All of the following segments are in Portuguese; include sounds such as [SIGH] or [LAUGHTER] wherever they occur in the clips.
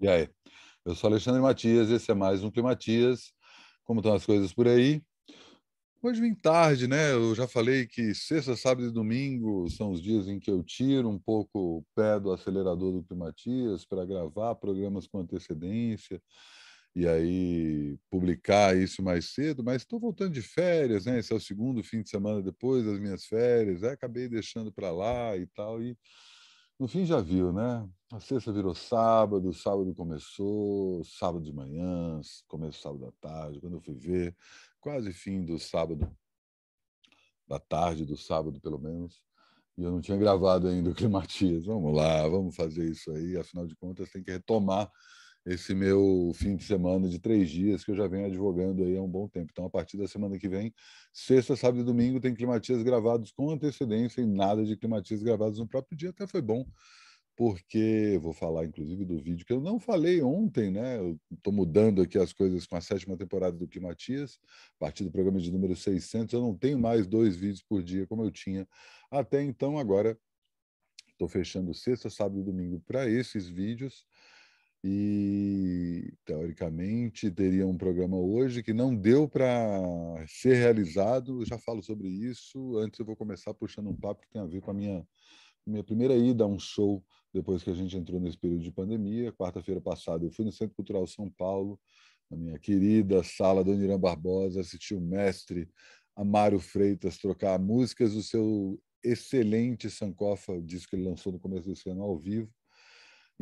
E aí? Eu sou Alexandre Matias, esse é mais um Climatias. Como estão as coisas por aí? Hoje vim tarde, né? Eu já falei que sexta, sábado e domingo são os dias em que eu tiro um pouco o pé do acelerador do Climatias para gravar programas com antecedência e aí publicar isso mais cedo, mas estou voltando de férias, né? Esse é o segundo fim de semana depois das minhas férias, né? acabei deixando para lá e tal e no fim já viu, né? A sexta virou sábado, sábado começou, sábado de manhã, começo sábado à tarde, quando eu fui ver, quase fim do sábado, da tarde do sábado pelo menos, e eu não tinha gravado ainda o Climatias. Vamos lá, vamos fazer isso aí, afinal de contas tem que retomar esse meu fim de semana de três dias que eu já venho advogando aí há um bom tempo. Então, a partir da semana que vem, sexta, sábado e domingo, tem climatias gravados com antecedência e nada de climatias gravados no próprio dia, até foi bom, porque vou falar, inclusive, do vídeo que eu não falei ontem, né? Eu estou mudando aqui as coisas com a sétima temporada do Climatias, a partir do programa de número 600, eu não tenho mais dois vídeos por dia como eu tinha até então, agora estou fechando sexta, sábado e domingo para esses vídeos, e teoricamente teria um programa hoje que não deu para ser realizado. Eu já falo sobre isso. Antes eu vou começar puxando um papo que tem a ver com a minha minha primeira ida a um show depois que a gente entrou nesse período de pandemia. Quarta-feira passada eu fui no Centro Cultural São Paulo, na minha querida sala do Irã Barbosa, assisti o mestre Amário Freitas trocar músicas do seu excelente Sankofa, disco que ele lançou no começo desse ano ao vivo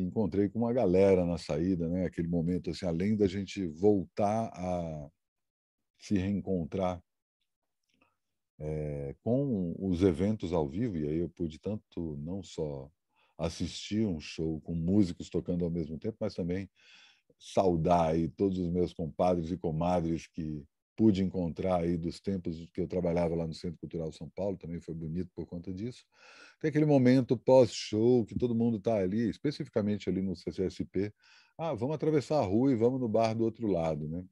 encontrei com uma galera na saída, né? Aquele momento assim, além da gente voltar a se reencontrar é, com os eventos ao vivo, e aí eu pude tanto não só assistir um show com músicos tocando ao mesmo tempo, mas também saudar aí todos os meus compadres e comadres que pude encontrar aí dos tempos que eu trabalhava lá no Centro Cultural São Paulo, também foi bonito por conta disso. Tem é aquele momento pós-show que todo mundo está ali, especificamente ali no CCSP, ah, vamos atravessar a rua e vamos no bar do outro lado, né?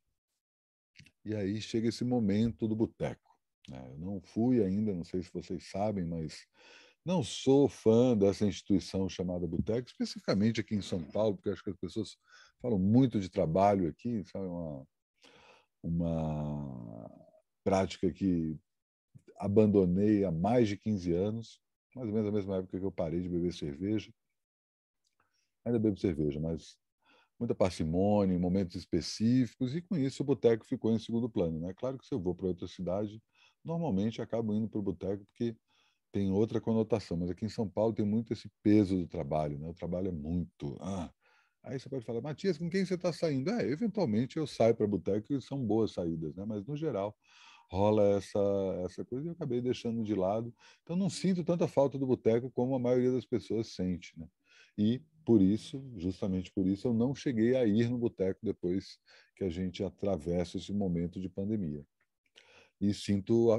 E aí chega esse momento do boteco. Né? Eu não fui ainda, não sei se vocês sabem, mas não sou fã dessa instituição chamada boteco, especificamente aqui em São Paulo, porque acho que as pessoas falam muito de trabalho aqui, sabe? É uma, uma prática que abandonei há mais de 15 anos, mais ou menos na mesma época que eu parei de beber cerveja. Ainda bebo cerveja, mas muita parcimônia, em momentos específicos, e com isso o boteco ficou em segundo plano. Né? Claro que se eu vou para outra cidade, normalmente acabo indo para o boteco porque tem outra conotação, mas aqui em São Paulo tem muito esse peso do trabalho. Né? O trabalho é muito. Ah, Aí você pode falar, Matias, com quem você está saindo? É, eventualmente eu saio para boteco e são boas saídas, né? Mas no geral rola essa, essa coisa e eu acabei deixando de lado. Então não sinto tanta falta do boteco como a maioria das pessoas sente, né? E por isso, justamente por isso, eu não cheguei a ir no boteco depois que a gente atravessa esse momento de pandemia. E sinto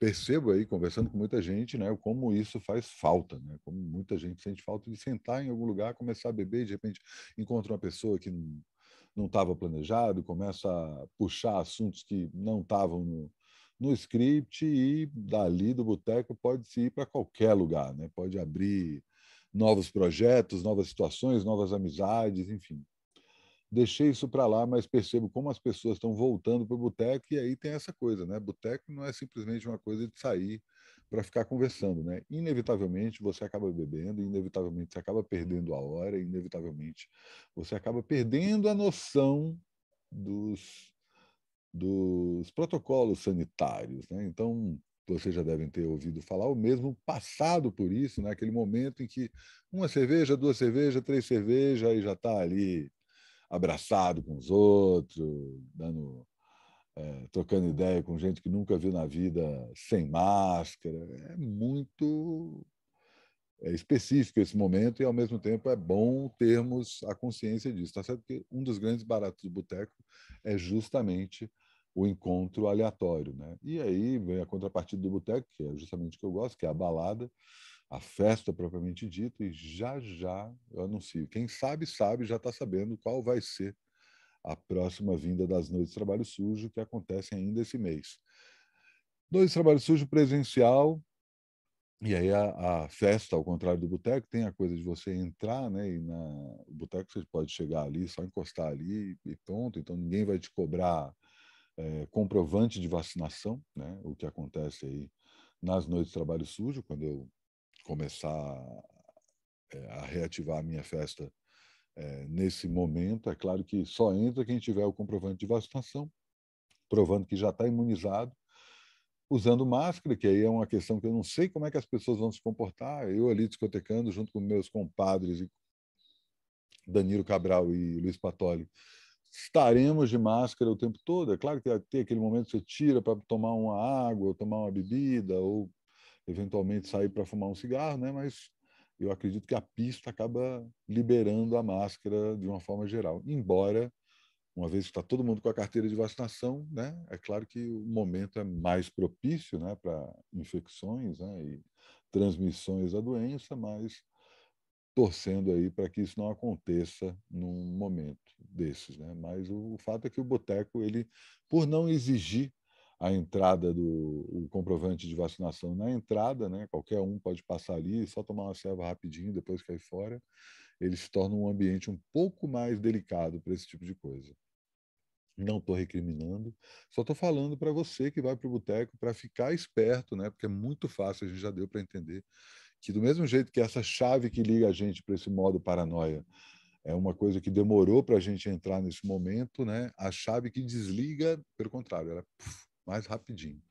percebo aí, conversando com muita gente, né, como isso faz falta, né? Como muita gente sente falta de sentar em algum lugar, começar a beber, e de repente encontra uma pessoa que não estava planejado, começa a puxar assuntos que não estavam no, no script e dali do boteco pode se ir para qualquer lugar, né? Pode abrir novos projetos, novas situações, novas amizades, enfim deixei isso para lá, mas percebo como as pessoas estão voltando para o boteco e aí tem essa coisa, né? Boteco não é simplesmente uma coisa de sair para ficar conversando, né? Inevitavelmente você acaba bebendo, inevitavelmente você acaba perdendo a hora, inevitavelmente você acaba perdendo a noção dos, dos protocolos sanitários, né? Então, vocês já devem ter ouvido falar, ou mesmo passado por isso, naquele né? momento em que uma cerveja, duas cervejas, três cervejas, e já está ali abraçado com os outros, dando, é, trocando ideia com gente que nunca viu na vida sem máscara. É muito é específico esse momento e, ao mesmo tempo, é bom termos a consciência disso. Está certo que um dos grandes baratos do boteco é justamente o encontro aleatório. Né? E aí vem a contrapartida do boteco, que é justamente o que eu gosto, que é a balada, a festa propriamente dita e já já eu anuncio. Quem sabe, sabe, já está sabendo qual vai ser a próxima vinda das Noites de Trabalho Sujo, que acontecem ainda esse mês. Noites de Trabalho Sujo presencial, e aí a, a festa, ao contrário do boteco, tem a coisa de você entrar, né? E na, boteco você pode chegar ali, só encostar ali e pronto, então ninguém vai te cobrar é, comprovante de vacinação, né? O que acontece aí nas noites de trabalho sujo, quando eu começar é, a reativar a minha festa é, nesse momento. É claro que só entra quem tiver o comprovante de vacinação, provando que já está imunizado, usando máscara, que aí é uma questão que eu não sei como é que as pessoas vão se comportar. Eu ali discotecando junto com meus compadres, Danilo Cabral e Luiz Patoli, estaremos de máscara o tempo todo. É claro que tem aquele momento que você tira para tomar uma água, ou tomar uma bebida, ou eventualmente sair para fumar um cigarro, né? Mas eu acredito que a pista acaba liberando a máscara de uma forma geral. Embora, uma vez que está todo mundo com a carteira de vacinação, né? É claro que o momento é mais propício, né? Para infecções né? e transmissões da doença, mas torcendo aí para que isso não aconteça num momento desses, né? Mas o fato é que o boteco ele, por não exigir a entrada do o comprovante de vacinação na entrada, né? Qualquer um pode passar ali, é só tomar uma serva rapidinho, depois cair fora. Ele se torna um ambiente um pouco mais delicado para esse tipo de coisa. Não estou recriminando, só estou falando para você que vai para o boteco para ficar esperto, né? Porque é muito fácil, a gente já deu para entender que do mesmo jeito que essa chave que liga a gente para esse modo paranoia é uma coisa que demorou para a gente entrar nesse momento, né? A chave que desliga, pelo contrário, ela puf, mais rapidinho.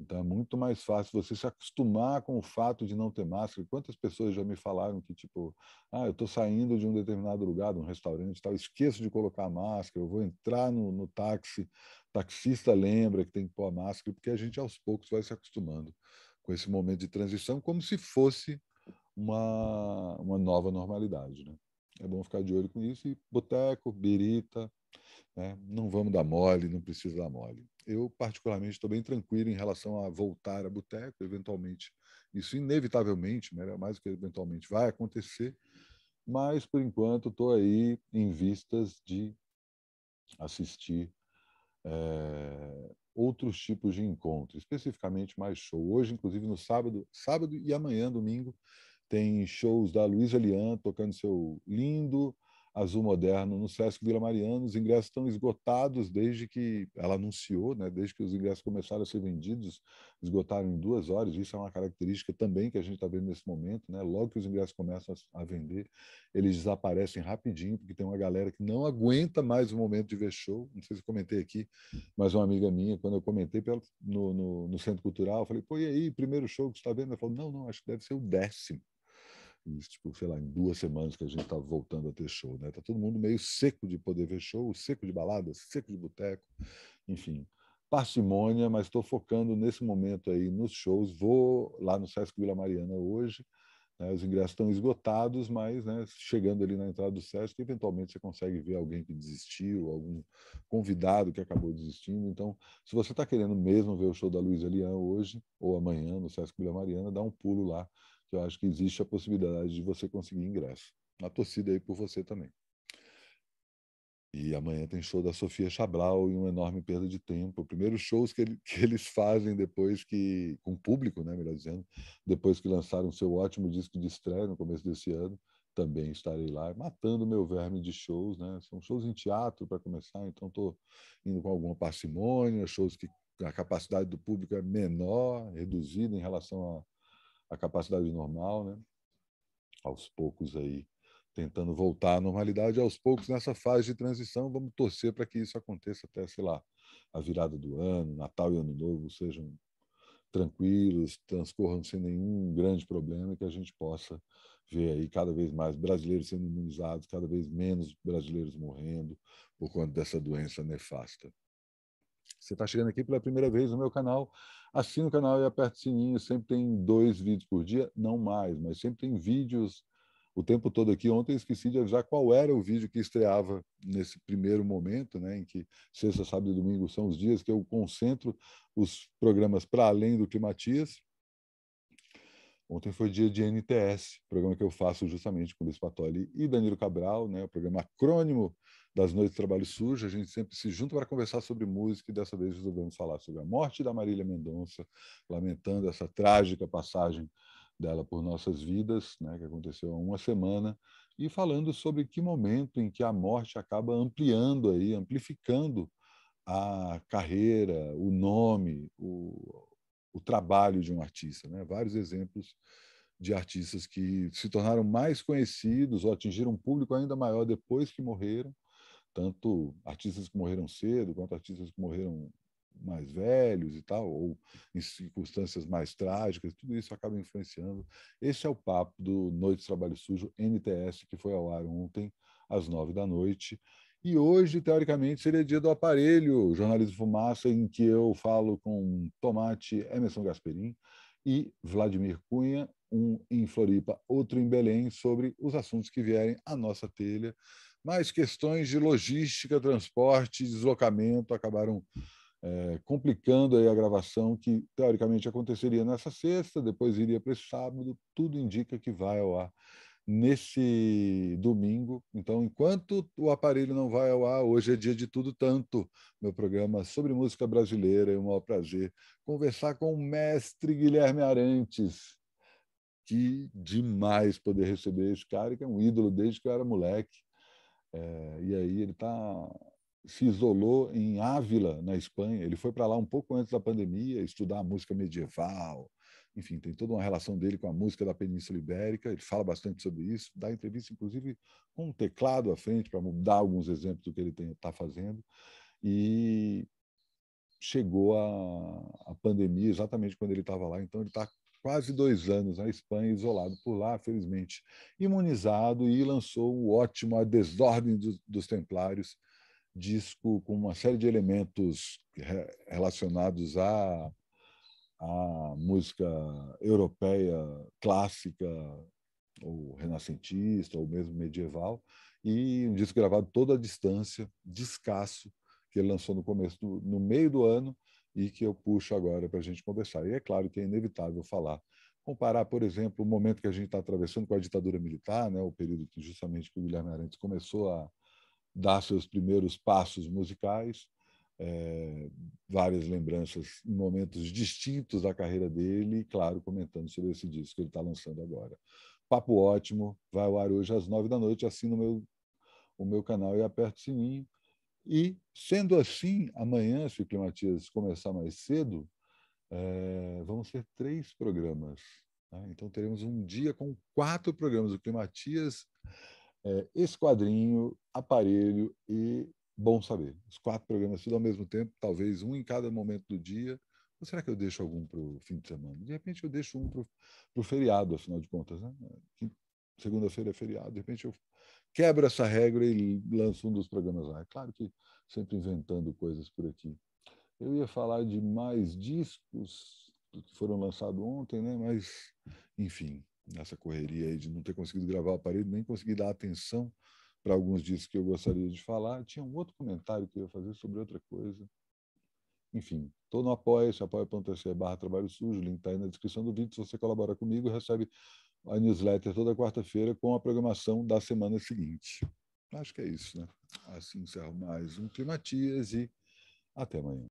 Então é muito mais fácil você se acostumar com o fato de não ter máscara. Quantas pessoas já me falaram que, tipo, ah, eu estou saindo de um determinado lugar, de um restaurante tal, esqueço de colocar a máscara, eu vou entrar no, no táxi, o taxista lembra que tem que pôr a máscara, porque a gente aos poucos vai se acostumando com esse momento de transição, como se fosse uma, uma nova normalidade. Né? É bom ficar de olho com isso. E boteco, birita, né? Não vamos dar mole, não precisa dar mole. Eu, particularmente, estou bem tranquilo em relação a voltar a boteco, eventualmente. Isso, inevitavelmente, né? mais do que eventualmente, vai acontecer. Mas, por enquanto, estou aí em vistas de assistir é, outros tipos de encontros, especificamente mais show. Hoje, inclusive, no sábado, sábado e amanhã, domingo, tem shows da Luísa Lian tocando seu lindo Azul Moderno no Sesc Vila Mariana. Os ingressos estão esgotados desde que ela anunciou, né? desde que os ingressos começaram a ser vendidos, esgotaram em duas horas. Isso é uma característica também que a gente está vendo nesse momento. Né? Logo que os ingressos começam a vender, eles desaparecem rapidinho, porque tem uma galera que não aguenta mais o momento de ver show. Não sei se comentei aqui, mas uma amiga minha, quando eu comentei no, no, no Centro Cultural, eu falei, pô, e aí, primeiro show que você está vendo? Ela falou, não, não, acho que deve ser o décimo tipo, sei lá, em duas semanas que a gente está voltando a ter show, né? Tá todo mundo meio seco de poder ver show, seco de balada, seco de boteco, enfim. Parcimônia, mas estou focando nesse momento aí nos shows. Vou lá no Sesc Vila Mariana hoje. Né? Os ingressos estão esgotados, mas né, chegando ali na entrada do Sesc, eventualmente você consegue ver alguém que desistiu, algum convidado que acabou desistindo. Então, se você está querendo mesmo ver o show da Luísa Leão hoje ou amanhã no Sesc Vila Mariana, dá um pulo lá eu acho que existe a possibilidade de você conseguir ingresso. na torcida aí por você também. E amanhã tem show da Sofia Chabral e uma enorme perda de tempo. Primeiros shows que, ele, [LAUGHS] que, eles fazem depois que, com público, né, melhor dizendo, depois que lançaram seu ótimo disco de estreia no começo desse ano, também estarei lá, matando meu verme de shows, né? São shows em teatro para começar, então estou indo com alguma parcimônia, shows que a capacidade do público é menor, reduzida em relação a capacidade normal, né? aos poucos aí tentando voltar à normalidade, aos poucos nessa fase de transição, vamos torcer para que isso aconteça até, sei lá, a virada do ano, Natal e Ano Novo sejam tranquilos, transcorram sem nenhum grande problema e que a gente possa ver aí cada vez mais brasileiros sendo imunizados, cada vez menos brasileiros morrendo por conta dessa doença nefasta você está chegando aqui pela primeira vez no meu canal, assina o canal e aperta o sininho. Sempre tem dois vídeos por dia, não mais, mas sempre tem vídeos o tempo todo aqui. Ontem eu esqueci de avisar qual era o vídeo que estreava nesse primeiro momento, né, em que sexta, sábado e domingo são os dias que eu concentro os programas para além do Climatias. Ontem foi dia de NTS, programa que eu faço justamente com Luiz Patoli e Danilo Cabral, né, o programa acrônimo das Noites de Trabalho Sujo. A gente sempre se junta para conversar sobre música e dessa vez resolvemos falar sobre a morte da Marília Mendonça, lamentando essa trágica passagem dela por nossas vidas, né, que aconteceu há uma semana, e falando sobre que momento em que a morte acaba ampliando aí, amplificando a carreira, o nome, o, o trabalho de um artista. Né? Vários exemplos de artistas que se tornaram mais conhecidos ou atingiram um público ainda maior depois que morreram, tanto artistas que morreram cedo quanto artistas que morreram mais velhos e tal, ou em circunstâncias mais trágicas, tudo isso acaba influenciando. Esse é o papo do Noite de Trabalho Sujo NTS, que foi ao ar ontem às nove da noite. E hoje, teoricamente, seria dia do aparelho, Jornalismo Fumaça, em que eu falo com Tomate, Emerson Gasperin e Vladimir Cunha, um em Floripa, outro em Belém, sobre os assuntos que vierem à nossa telha. Mas questões de logística, transporte, deslocamento acabaram é, complicando aí a gravação que teoricamente aconteceria nessa sexta, depois iria para esse sábado. Tudo indica que vai ao ar nesse domingo. Então, enquanto o aparelho não vai ao ar, hoje é dia de tudo tanto. Meu programa sobre música brasileira é um maior prazer conversar com o mestre Guilherme Arantes. Que demais poder receber esse cara, que é um ídolo desde que eu era moleque. É, e aí ele tá, se isolou em Ávila, na Espanha. Ele foi para lá um pouco antes da pandemia estudar música medieval, enfim, tem toda uma relação dele com a música da Península Ibérica, ele fala bastante sobre isso, dá entrevista, inclusive, com um teclado à frente, para dar alguns exemplos do que ele está fazendo, e chegou a, a pandemia exatamente quando ele estava lá, então ele está quase dois anos na Espanha, isolado por lá, felizmente imunizado, e lançou o ótimo A Desordem dos, dos Templários, disco com uma série de elementos relacionados a à música europeia clássica, ou renascentista, ou mesmo medieval, e um disco gravado toda a distância, descasso, que ele lançou no começo, do, no meio do ano, e que eu puxo agora para a gente conversar. E é claro que é inevitável falar comparar, por exemplo, o momento que a gente está atravessando com a ditadura militar, né, o período que justamente que o Guilherme Arantes começou a dar seus primeiros passos musicais, é, várias lembranças em momentos distintos da carreira dele e, claro, comentando sobre esse disco que ele está lançando agora. Papo ótimo, vai ao ar hoje às nove da noite, assina o meu, o meu canal e aperta o sininho. E, sendo assim, amanhã, se o Climatias começar mais cedo, é, eh, vão ser três programas. Né? Então, teremos um dia com quatro programas o Climatias, é, eh, Esquadrinho, Aparelho e bom saber. Os quatro programas tudo ao mesmo tempo, talvez um em cada momento do dia. Ou será que eu deixo algum para o fim de semana? De repente eu deixo um para o feriado, afinal de contas. Né? Segunda-feira é feriado, de repente eu quebro essa regra e lanço um dos programas lá. É claro que sempre inventando coisas por aqui. Eu ia falar de mais discos que foram lançados ontem, né? mas, enfim, nessa correria aí de não ter conseguido gravar o aparelho, nem conseguir dar atenção para alguns disso que eu gostaria de falar. Tinha um outro comentário que eu ia fazer sobre outra coisa. Enfim, estou no apoia-se, apoia.se barra trabalho sujo, o link está aí na descrição do vídeo. Se você colabora comigo, recebe a newsletter toda quarta-feira com a programação da semana seguinte. Acho que é isso, né? Assim encerro mais um Climatias e até amanhã.